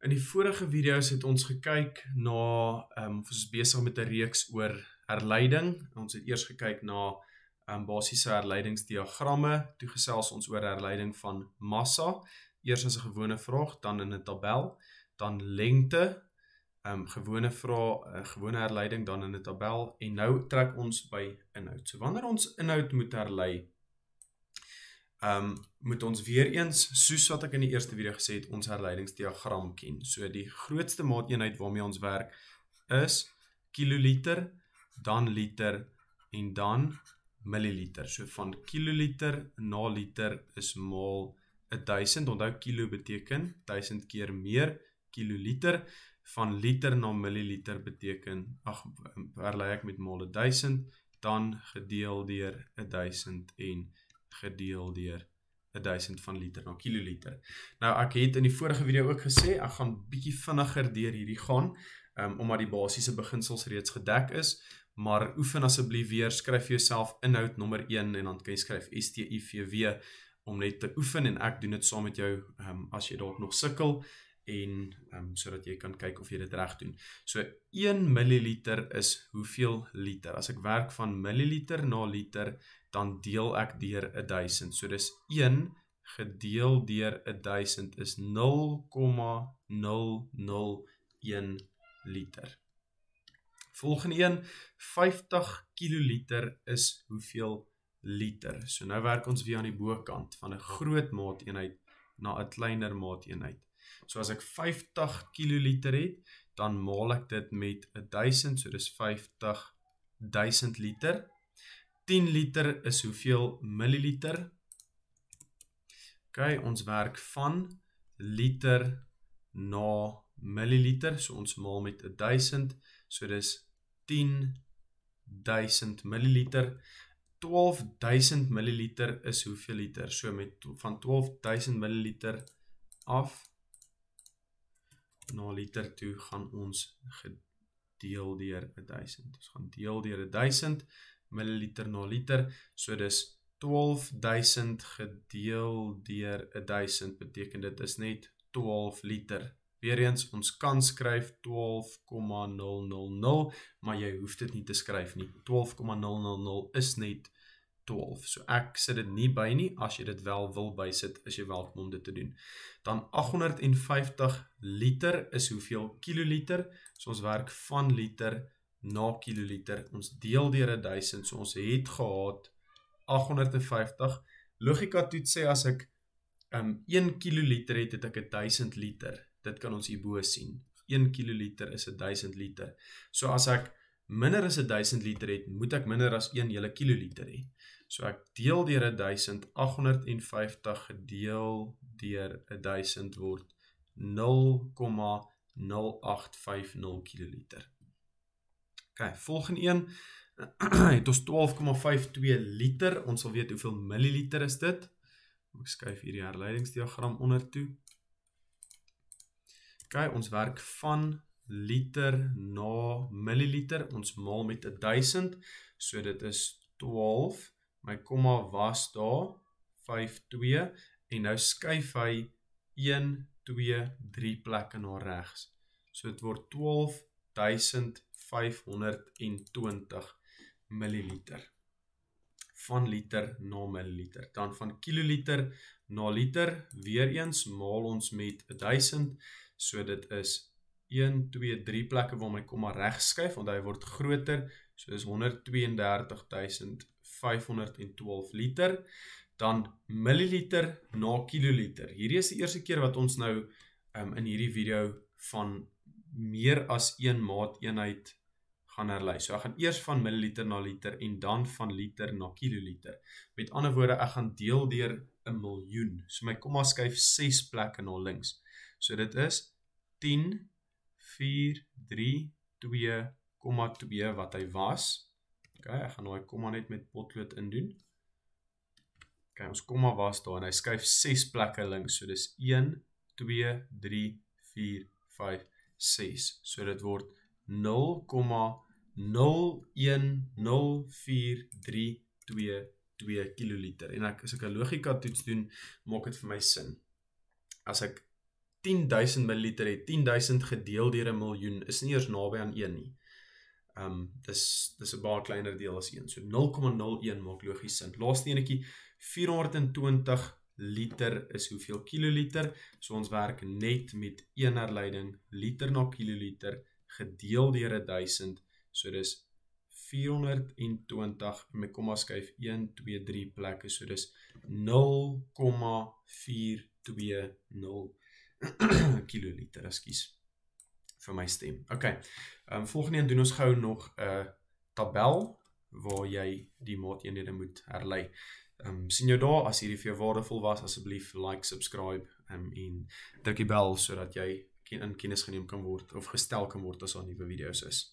In die vorige video's het ons gekyk na ehm um, ons is besig met 'n reeks oor herleiding. Ons het eers gekyk na ehm um, basiese herleidingsdiagramme, toe gesels ons oor herleiding van massa, eers as 'n gewone vraag, dan in 'n tabel, dan lengte, ehm um, gewone vraag, 'n uh, eh, gewone herleiding dan in 'n tabel en nou trek ons by inhoud. So wanneer ons inhoud moet herlei, ehm um, moet ons weer eens soos wat ek in die eerste video gesê het, ons herleidingsdiagram ken. So die grootste maateenheid waarmee ons werk is kiloliter, dan liter en dan milliliter. So van kiloliter na liter is maal 1000. Onthou kilo beteken 1000 keer meer. Kiloliter van liter na milliliter beteken ag herlei ek met maal 1000 dan gedeel deur 1000 en gedeel deur 1000 van liter na nou kiloliter. Nou ek het in die vorige video ook gesê ek gaan bietjie vinniger deur hierdie gaan, um, omdat die basiese beginsels reeds gedek is, maar oefen asseblief weer, skryf vir jouself inhoud nommer 1 en dan kan jy skryf STIVW om net te oefen en ek doen dit saam met jou um, as jy dalk nog sukkel en ehm um, sodat jy kan kyk of jy dit reg doen. So 1 ml is hoeveel liter? As ek werk van milliliter na liter, dan deel ek deur 1000. So dis 1 gedeel deur 1000 is 0,001 liter. Volgende een, 50 kl is hoeveel liter? So nou werk ons weer aan die bokant van 'n groot maateenheid na 'n kleiner maateenheid. So as ek 50 kl het, dan maal ek dit met 1000, so dis 50 1000 liter. 10 liter is hoeveel milliliter? OK, ons werk van liter na milliliter, so ons maal met 1000, so dis 10 1000 milliliter. 12000 milliliter is hoeveel liter? So met van 12000 milliliter af 10 na liter toe gaan ons gedeel deur 1000. Ons gaan deel deur 1000 ml na liter. So dis 12000 gedeel deur 1000 beteken dit is net 12 liter. Weereens ons kan skryf 12,000, maar jy hoef dit nie te skryf nie. 12,000 is net 12 12. So ek sit dit nie by nie. As jy dit wel wil bysit, is jy welkom om dit te doen. Dan 850 liter is hoeveel kiloliter? So ons werk van liter na kiloliter. Ons deel deur 1000, so ons het gehad 850. Logika toe sê as ek 'n um, 1 kiloliter het, het ek 1000 liter. Dit kan ons hierbo sien. 1 kiloliter is 1000 liter. So as ek minder as 1000 liter het, moet ek minder as 1 hele kiloliter hê. So ek deel deur 1850 gedeel deur 1000 word 0,0850 kiloliter. OK, volgende een het ons 12,52 liter. Ons sal weet hoeveel milliliter is dit. Ek skuif hierdie herleidingsdiagram onder toe. OK, ons werk van liter na milliliter. Ons maal met 1000, so dit is 12. My komma was daar 52 en nou skuif hy 1 2 3 plekke na regs. So dit word 12520 milliliter van liter na milliliter. Dan van kiloliter na liter, weer eens maal ons met 1000, so dit is 12 1 2 3 plekke waar my komma reg skuif want hy word groter soos 132512 liter dan milliliter na kiloliter. Hierdie is die eerste keer wat ons nou um, in hierdie video van meer as een maat eenheid gaan herlei. So ek gaan eers van milliliter na liter en dan van liter na kiloliter. Met ander woorde, ek gaan deel deur 'n miljoen. So my komma skuif 6 plekke na links. So dit is 10 432,2 wat hy was. OK, ek gaan daai nou komma net met potlood indoen. OK, ons komma was daar en hy skuif 6 plekke links, so dis 1 2 3 4 5 6. So dit word 0,010432 kiloliter. En ek as ek 'n logika toets doen, maak dit vir my sin. As ek 10000 ml het 10000 gedeel deur 'n miljoen is nie eers naby aan 1 nie. Ehm um, dis dis 'n baie kleiner deel as 1. So 0,01 maak logies sin. Laaste enetjie 420 liter is hoeveel kiloliter? So ons werk net met een herleiding liter na kiloliter gedeel deur 1000. So dis 420 en my komma skuif 1 2 3 plekke. So dis 0,420 kiloliter, ekskuus vir my stem. OK. Ehm um, volgende een doen ons gou nog 'n uh, eh, tabel waar jy die maateenhede moet herlei. Ehm um, sien jou daar as hierdie vir jou waardevol was, asseblief like, subscribe um, en druk die bel sodat jy ken in kennis geneem kan word of gestel kan word as daar nuwe video's is.